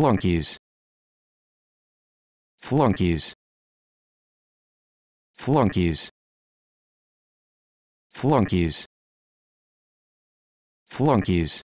flunkies flunkies flunkies flunkies flunkies